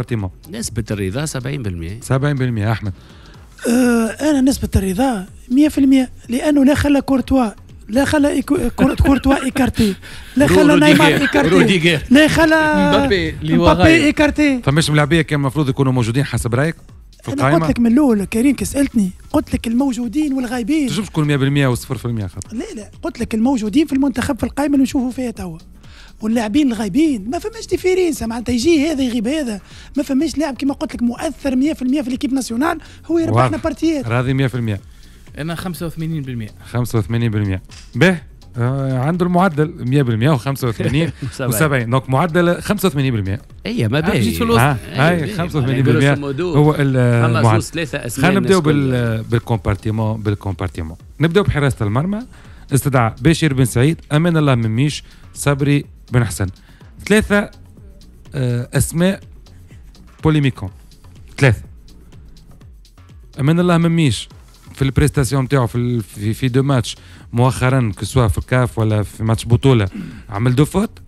ديبارتيمون نسبة الرضا 70% 70% أحمد آه، أنا نسبة الرضا 100% لأنه لا خلى كورتوا لا خلى كورتوا ايكارتي لا خلى نيمار ايكارتي لا خلى مبابي ايكارتي فماش ملاعبيه كان المفروض يكونوا موجودين حسب رايك في القائمه انا قلت لك من الاول كريم كي سالتني قلت لك الموجودين والغايبين تجربش تكون 100% و0% خاطر لا لا قلت لك الموجودين في المنتخب في القائمه اللي نشوفوا فيها توا واللاعبين الغايبين ما فماش ديفيرينس معناتها يجي هذا يغيب هذا ما فماش لاعب كما قلت لك مؤثر 100% في ليكيب ناسيونال هو يربحنا بارتيات راضي 100% انا 85% 85% به آه، عنده المعدل 100% و85 و70 دونك معدل 85% اي أيوة، ما باهيش في الوسط اي 85% هو المعدل خلينا نبداو بالكومبارتيمون بالكومبارتيمون نبداو بحراسه المرمى استدعى بشير بن سعيد امان الله مميش صبري بن حسن ثلاثة آه، أسماء بوليميكون ثلاثة أمان الله مميش في البريستاسيون نتاعو في في, في دو ماتش مؤخرا كسوا في الكاف ولا في ماتش بطوله عمل دو فوت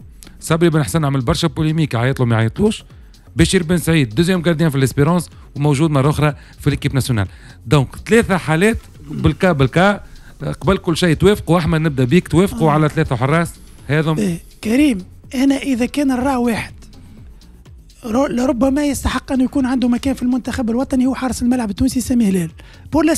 صبري بن حسن عمل برشا بوليميك عيط له ما يعيطلوش بشير بن سعيد دوزيام جارديان في الاسبيرونس وموجود مره اخرى في ليكيب ناسيونال دونك ثلاثه حالات بالكا بالكا قبل كل شيء توافقوا احمد نبدا بيك توافقوا على ثلاثه حراس هذم إيه. كريم هنا إذا كان الراع واحد لربما يستحق أن يكون عنده مكان في المنتخب الوطني هو حارس الملعب التونسي سامي هلال بور لا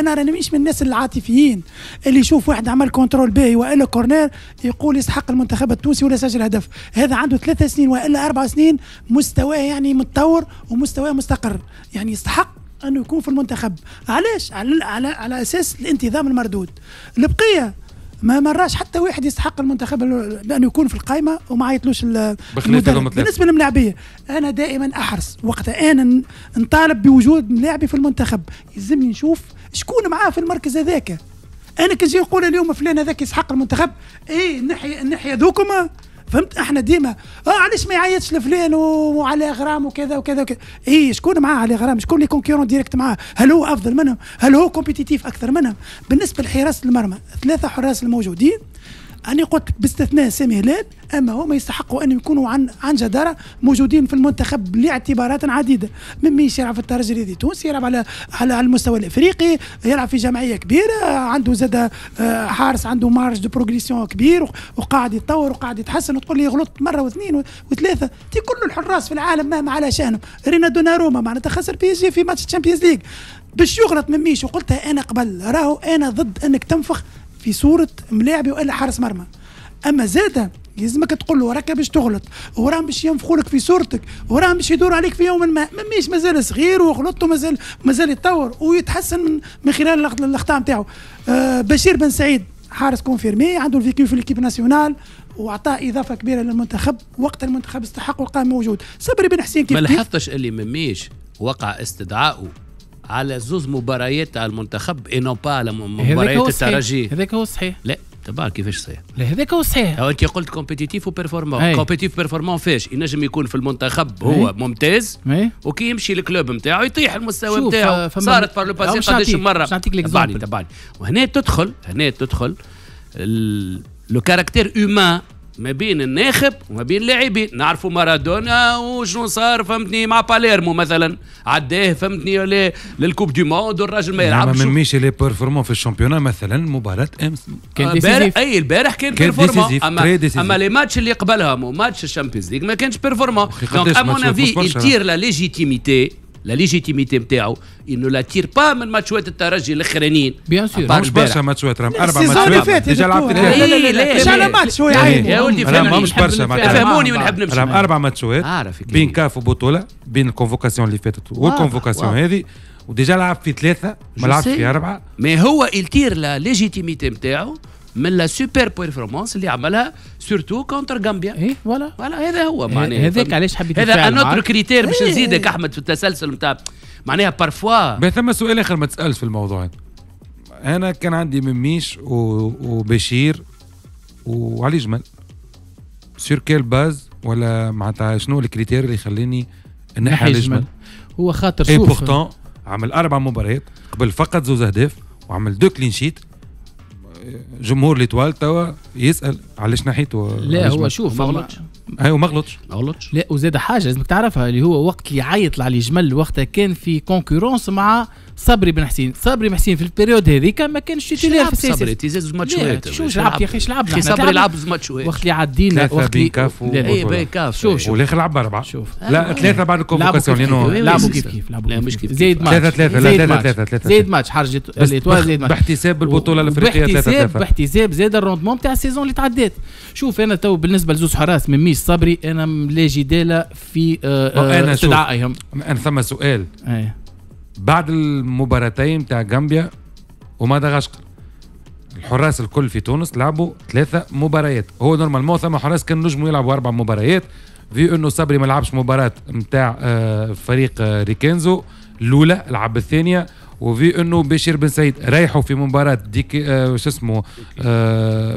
انا راني مش من الناس العاطفيين اللي يشوف واحد عمل كونترول باهي والا كورنير يقول يستحق المنتخب التونسي ولا سجل هدف هذا عنده ثلاثة سنين والا أربع سنين مستواه يعني متطور ومستواه مستقر يعني يستحق انه يكون في المنتخب علاش على على, على اساس الانتظام المردود البقيه ما مراش حتى واحد يستحق المنتخب بانه يكون في القائمه وما عيطلوش بالنسبه للملاعبيه انا دائما احرص وقتها انا نطالب بوجود ملاعبي في المنتخب يلزمني نشوف شكون معاه في المركز هذاك انا كنجي نقول اليوم فلان هذاك يسحق المنتخب ايه نحيا نحيا ذوكم فهمت احنا ديما اه علاش ما يعيطش لفلان وعلى غرام وكذا وكذا وكذا اي شكون معاه على غرام شكون لي كونكورون ديريكت معاه هل هو افضل منهم هل هو كومبيتيتيف اكثر منهم بالنسبه لحراسه المرمى ثلاثه حراس الموجودين أنا قلت باستثناء سامي هلال أما هما يستحقوا أن يكونوا عن عن جدارة موجودين في المنتخب لاعتبارات عديدة مميش يلعب في الترجي الرياضي التونسي يلعب على على المستوى الأفريقي يلعب في جمعية كبيرة عنده زاد آه، حارس عنده مارج دو بروغريسيون كبير وقاعد يتطور وقاعد يتحسن وتقول لي غلط مرة واثنين وثلاثة تي كل الحراس في العالم مهما على شأنهم رينا دوناروما معناتها خسر بي اس جي في ماتش تشامبيونز ليغ باش يغلط مميش وقلتها انا قبل راهو انا ضد انك تنفخ في صوره ملاعب والا حارس مرمى اما زادا يلزمك تقول له راك باش تغلط وراهم باش ينفخوا لك في صورتك وراهم باش يدور عليك في يوم ما ماهيش مازال صغير وغلطت ومازال مازال يتطور ويتحسن من من خلال الاخطاء نتاعو آه بشير بن سعيد حارس كونفيرمي عنده الفيكيو في ليكيب ناسيونال واعطى اضافه كبيره للمنتخب وقت المنتخب استحق وقام موجود صبري بن حسين كيف ما لاحظتش اللي مميش وقع استدعائه على زوز مباريات على المنتخب اي نو با على مباريات الترجي هذاك هو صحيح لا تبع كيفاش صحيح لا هذاك هو صحيح هو انت قلت كومبيتيتيف وبيرفورمون كومبيتيتيف بيرفورمون فاش ينجم يكون في المنتخب هو ممتاز وكي يمشي الكلوب نتاعو يطيح المستوى نتاعو آه، صارت بار لو باسي قداش مره تبعني تبعني وهنا تدخل هنا تدخل لو كاركتير اومان ما بين الناخب وما بين اللاعبين نعرفوا مارادونا وشنو صار فهمتني مع باليرمو مثلا عداه فهمتني للكوب دي موند والراجل ما يلعبش ما ميش لي بيرفورمون في الشامبيونا مثلا مباراه امس كان ديسيزيف آه، اي البارح كان, كان بيرفورمون اما اما لي ماتش اللي قبلهم وماتش الشامبيونز ليغ ما كانش بيرفورمون دونك ا مون افي يدير لا ليجيتيميتي لا ليجيتيميتي نتاعو انه لا تير با من ماتشوات الترجي الاخرانيين بيان سور مش برشا ماتشوات راهم اربع ماتشوات ديجا لعبت مش على ماتش يا ولدي مش برشا فهموني ونحب نمشي راهم اربع ماتشوات بين كاف وبطوله بين الكونفوكاسيون اللي فاتت والكونفوكاسيون هذه وديجا لعب في ثلاثه ما لعبش في اربعه مي هو التير لا ليجيتيميتي نتاعو من لا سوبر بيرفورمانس اللي عملها سورتو كونتر غامبيا اي فوالا فوالا هذا هو معناها هذاك علاش حبيت هذا انوتر كريتير باش إيه. نزيدك احمد في التسلسل نتاع معناها بارفوا ثم سؤال اخر ما تسالش في الموضوع هذا انا كان عندي مميش وبشير وعلي جمل سور كيل باز ولا معناتها شنو الكريتير اللي يخليني نحي علي جمال هو خاطر شوف اي بورتون عمل اربع مباريات قبل فقط زوز اهداف وعمل دو كلين شيت جمهور ليتوال توا يسال علاش ناحيته لا هو شوف ما غلطش ايوه ما غلطش ما غلطش لا وزاد حاجه لازمك تعرفها اللي هو وقت اللي عيط علي جمل وقتها كان في كونكورونس مع صبري بن حسين صبري بن حسين في البريود هذيك ما كانش تيتولير في السيسي صبري تيزاز ماتش ماتشوات شو لعب يا اخي لعبنا اخي صبري لعب زوج ماتشوات وقت اللي عدينا وقت اللي كاف اي بين كاف شوف شوف والاخر لعب اربعه شوف آه. لا ثلاثه بعد الكونفوكاسيون لانه لعبوا كيف كيف لعبوا مش كيف زيد ماتش ثلاثه ثلاثه لا ثلاثه ثلاثه زيد ماتش حرجت الايطوال زيد ماتش باحتساب البطوله الافريقيه ثلاثه باحتساب زاد الروندمون تاع السيزون اللي تعدات شوف انا تو بالنسبه لزوز حراس من ميس وليس صبري انا لا جدال في استدعائهم آه، آه، انا ثم سؤال أي. بعد المباراتين تاع غامبيا ومدغشقر الحراس الكل في تونس لعبوا ثلاثة مباريات هو نورمالمون ثم حراس كان نجموا يلعبوا أربع مباريات في انه صبري ما لعبش مباراة نتاع آه، فريق ريكينزو الأولى لعب الثانية وفي انه بشير بن سعيد ريحوا في مباراة ديك شو اسمه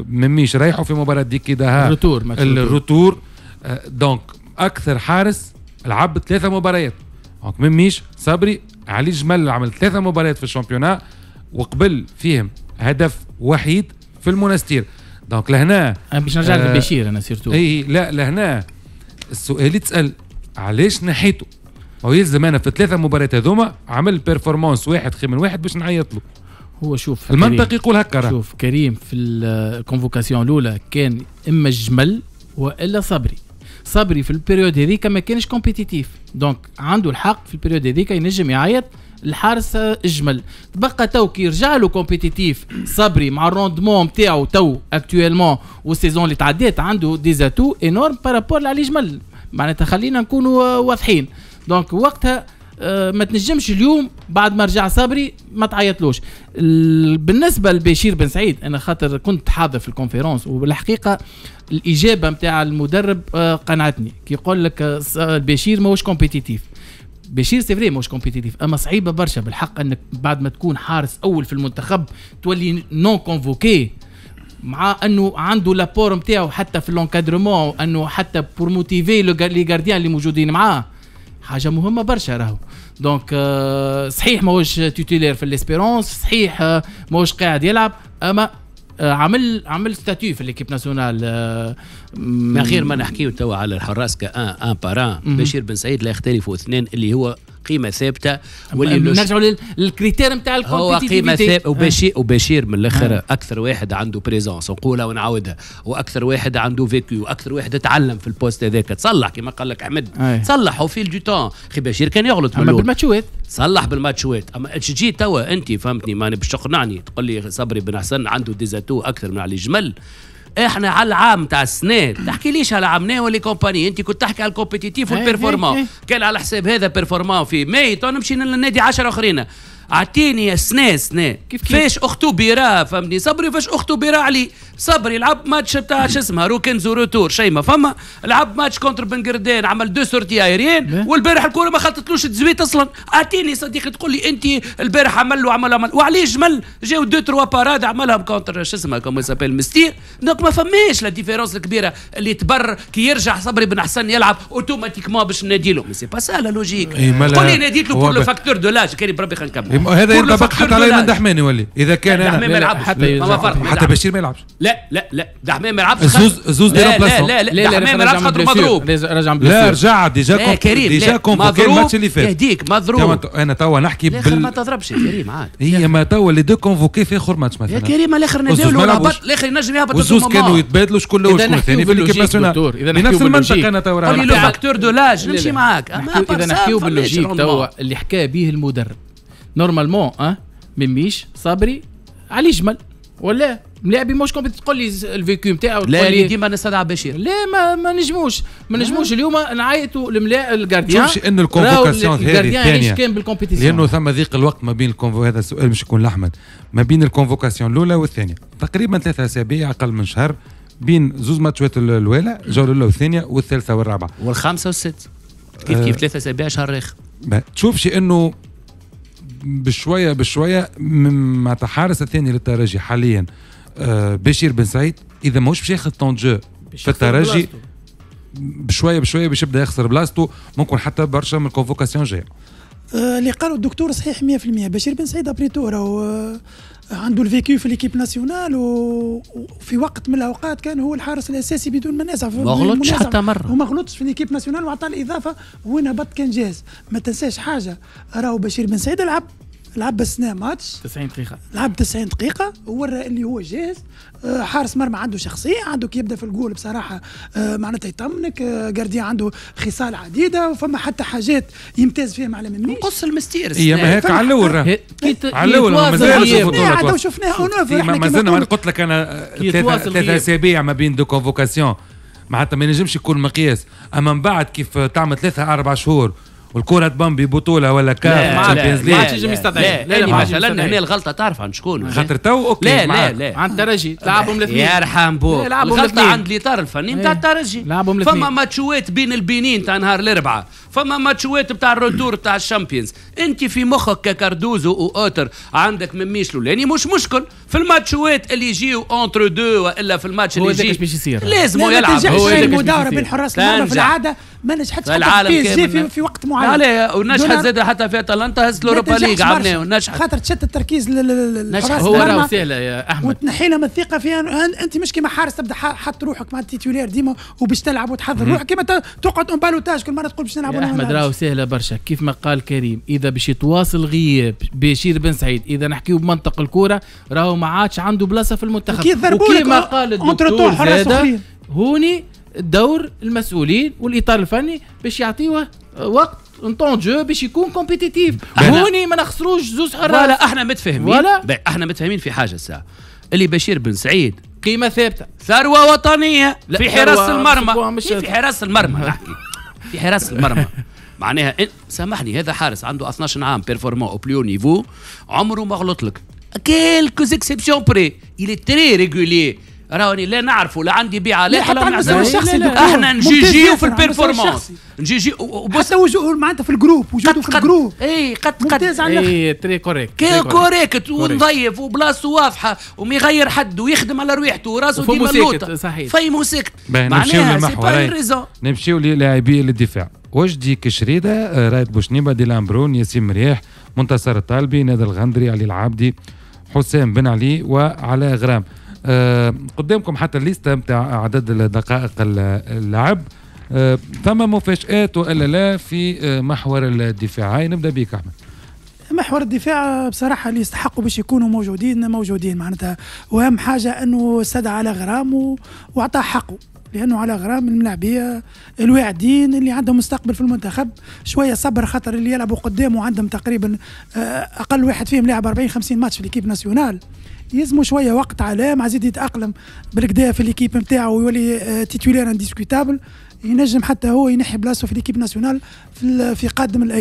مميش ريحوا في مباراة ديكي دها الروتور الروتور آه، دونك اكثر حارس لعب ثلاثه مباريات دونك من ميش صبري علي جمال اللي عمل ثلاثه مباريات في الشامبيونات وقبل فيهم هدف وحيد في المونستير دونك لهنا باش نرجع آه لبشير انا سيرتو اي لا لهنا السؤال يتسال علاش نحيته هو يلزم انا في ثلاثه مباريات هذوما عمل بيرفورمانس واحد خير من واحد باش نعيط له هو شوف المنطق يقول هكا شوف كريم في الكونفوكاسيون الاولى كان اما الجمل والا صبري صبري في البيريود هذيك ما كانش كومبيتيتيف دونك عنده الحق في البيريود هذيك ينجم يعيط الحارس اجمل تبقى تو كي رجع له كومبيتيتيف صبري مع الروندمون نتاعو تو اكتويلمون والسيزون اللي تعدات عنده ديزاتو انورم بارابور لعلي جمل معناتها خلينا نكونوا واضحين دونك وقتها آه، ما تنجمش اليوم بعد ما رجع صبري ما تعيطلوش بالنسبه لبشير بن سعيد انا خاطر كنت حاضر في الكونفيرونس وبالحقيقه الاجابه نتاع المدرب آه، قنعتني كي يقول لك آه، بشير ماهوش كومبيتيتيف بشير سيفري مش كومبيتيتيف اما صعيبه برشا بالحق انك بعد ما تكون حارس اول في المنتخب تولي نون كونفوكي مع انه عنده لابور نتاعو حتى في لونكادرمون انه حتى بور موتيفي لي غارديان اللي موجودين معاه حاجه مهمه برشا راهو دونك euh, صحيح ماهوش تيتولير في ليسبيرونس صحيح آه، ماهوش قاعد يلعب اما آه، عمل عمل ستاتيو في ليكيب ناسيونال آه، من غير ما نحكيو توا على الحراس كان ان بارا بشير بن سعيد لا يختلفوا اثنين اللي هو قيمه ثابته واللي نرجعوا للكريتير نتاع هو قيمه ثابته آه. وبشير وبشير من الاخر آه. اكثر واحد عنده بريزونس نقولها ونعاودها واكثر واحد عنده فيكيو واكثر واحد تعلم في البوست هذاك تصلح كما قال لك احمد آه. تصلح وفي دو تون خي بشير كان يغلط اما بالماتشوات تصلح بالماتشوات اما تجي توا انت فهمتني ماني باش تقنعني تقول لي صبري بن حسن عنده ديزاتو اكثر من علي جمل احنا على العام تاع السنه تحكي ليش على عمناه ولي كومباني انت كنت تحكي على الكومبيتيتيف إيه، إيه، والبيرفورمون إيه. كان على حساب هذا بيرفورمون في ماي تو نمشي للنادي 10 اخرين اعطيني سنا سنا كيف كيف فاش اختو بيرا فهمني صبري فاش اختو بيرا علي صبري لعب ماتش بتاع شو اسمه روكنز وروتور شيء ما فما لعب ماتش كونتر بنجردين عمل دو سورتي ايريان والبارح الكوره ما خلطتلوش تزويت اصلا اعطيني صديقي تقول لي انت البارح عمل له عمل عمل وعليه جمل جاو دو تروا باراد عملهم كونتر شو اسمه كوم سابيل مستير دونك ما فماش لا ديفيرونس الكبيره اللي تبر كي يرجع صبري بن حسن يلعب اوتوماتيكمون باش ناديله مي سي با سا لا لوجيك قول لي ناديت له بور لو فاكتور دو لاج كان بربي خلينا نكمل إيه، هذا ينطبق حتى على من دحماني ولي اذا كان انا حتى حتى بشير ما يلعبش لا لا لا دحمية ما يلعبش زوز زوز لا لا لا, لا دحمية ما يلعبش خاطر مضروب رجع لا رجع ديجا لا كريم كونفوكي الماتش اللي فات يهديك مضروب انا توا نحكي بال ما تضربش يا كريم عاد هي ما توا اللي دو كونفوكي في اخر ماتش مثلا يا كريم الاخر نزلوا هبط الاخر ينجم يهبط وزوز كانوا يتبادلوا شكون هو شكون الثاني يعني في الكيب ناسيونال بنفس المنطقه انا توا قول لي لو فاكتور دو لاج نمشي معاك اذا نحكيو باللوجيك توا اللي حكى به المدرب نورمالمون اه ميميش صبري علي جمل ولا ملاعبي مش كومبيت تقول لي الفيكو نتاعو لا لي ديما نستدعى بشير لا ما ما نجموش ما نجموش اليوم نعيطوا لملاء الجارديان تمشي انه الكونفوكاسيون هذه الثانيه كان بالكومبيتيسيون لانه ثم ضيق الوقت ما بين الكونفو هذا السؤال مش يكون لاحمد ما بين الكونفوكاسيون الاولى والثانيه تقريبا ثلاثة اسابيع اقل من شهر بين زوز ماتشات الاولى الجوله الاولى والثانيه والثالثه والرابعه والخامسه والست كيف كيف آه. ثلاثة اسابيع شهر اخر تشوفش انه بشويه بشويه مع تحارس الثاني للترجي حاليا آه، بشير بن سعيد اذا ماهوش باش ياخذ طون جو في الترجي بشويه بشويه باش يبدا يخسر بلاصتو ممكن حتى برشا من الكونفوكاسيون جايه آه، اللي قالوا الدكتور صحيح 100% بشير بن سعيد ابريتو راهو آه، عنده الفيكيو في ليكيب ناسيونال وفي وقت من الاوقات كان هو الحارس الاساسي بدون منازع ما غلطش حتى مره وما غلطش في ليكيب ناسيونال وعطى الاضافه وين هبط كان جاهز ما تنساش حاجه راهو بشير بن سعيد لعب لعب بسنا ماتش 90 دقيقة لعب 90 دقيقة ورى اللي هو جاهز آه، حارس مرمى عنده شخصية عنده كي يبدا في الجول بصراحة آه، معناتها يطمنك آه، جاردي عنده خصال عديدة وفما حتى حاجات يمتاز فيها مع منيش نقص المستير هي إيه، ما هيك على الاول راه على الاول مازال شفناها شفناها مازلنا ما إيه، إيه، قلت لك انا ثلاثة اسابيع ما بين دو كونفوكاسيون معناتها ما ينجمش يكون مقياس اما من بعد كيف تعمل ثلاثة أربع شهور والكره تبان ببطوله ولا كاف تشامبيونز ليج ما تنجم يستطيع لا لا, لا, لا هنا الغلطه تعرف عن شكون خاطر تو اوكي لا لا لا عند الترجي لعبهم الاثنين يرحم بوك الغلطه عند الاطار الفني نتاع الترجي إيه. لعبهم الاثنين فما ماتشوات بين البنين تاع نهار الاربعاء فما ماتشوات نتاع الروتور تاع الشامبيونز انت في مخك ككاردوزو واوتر عندك مميش لاني مش مشكل في الماتشوات اللي يجيو اونتر دو والا في الماتش اللي يجي لازم يلعب هو المداوره بين حراس المرمى في العاده ما نجحتش العالم في, في, في وقت معين لا ونجحت زاد حتى في اتلانتا هزت لوروبا ليج عملناه ونجحت خاطر تشتت التركيز للحراس هو راهو سهله يا احمد وتنحينا من الثقه فيها انت مش كيما حارس تبدا حط روحك مع التيتولير ديما وباش تلعب وتحضر روحك كيما تقعد اون بالوتاج كل مره تقول باش نلعب احمد راهو سهله برشا كيف ما قال كريم اذا باش يتواصل غياب بشير بن سعيد اذا نحكيو بمنطق الكوره راهو ما عادش عنده بلاصه في المنتخب ما قال الدكتور هوني دور المسؤولين والاطار الفني باش يعطيوه وقت ان طون جو باش يكون كومبيتيتيف هوني ما نخسروش زوز حراس ولا احنا متفاهمين ولا احنا متفاهمين في حاجه ساعه اللي بشير بن سعيد قيمه ثابته ثروه وطنيه في حراس المرمى إيه في حراس المرمى نحكي في حراس المرمى معناها سامحني هذا حارس عنده 12 عام بيرفورمون او بليو نيفو عمره ما غلط لك كيلكو اكسبسيون بري الي تري très راني لا نعرفه لا عندي بيعه لا حتى على المستوى الشخصي احنا جي وفي البيرفورمانس نجيجيو حتى وجوه معناتها في الجروب وجوده في الجروب اي قد قد ممتاز على إيه، تري كوريكت كي كوريكت ونظيف وبلاصته واضحه وما يغير حد ويخدم على رويحته وراسه ديما مسكت صحيح في مسكت معناها سي با ريزون نمشيو للاعبيه للدفاع وجدي كشريده آه، رايد بوشنيبه ديلامبرون ياسين مريح منتصر الطالبي نادر الغندري علي العابدي حسام بن علي وعلاء غرام آه، قدامكم حتى الليسته نتاع عدد الدقائق اللعب ثم آه، مفاجآت وإلا لا في آه، محور الدفاع هاي نبدا بك احمد محور الدفاع بصراحه اللي يستحقوا باش يكونوا موجودين موجودين معناتها واهم حاجه انه سد على غرامه واعطاه حقه لانه على غرام الملاعبيه الواعدين اللي عندهم مستقبل في المنتخب شويه صبر خاطر اللي يلعبوا قدامه عندهم تقريبا اقل واحد فيهم لاعب 40 50 ماتش في ليكيب ناسيونال يلزمو شويه وقت علام مع يتاقلم بالكدا في الكيب نتاعو ويولي تيتولير آه، انديسكوتابل ينجم حتى هو ينحي بلاصه في ليكيب ناسيونال في قادم الايام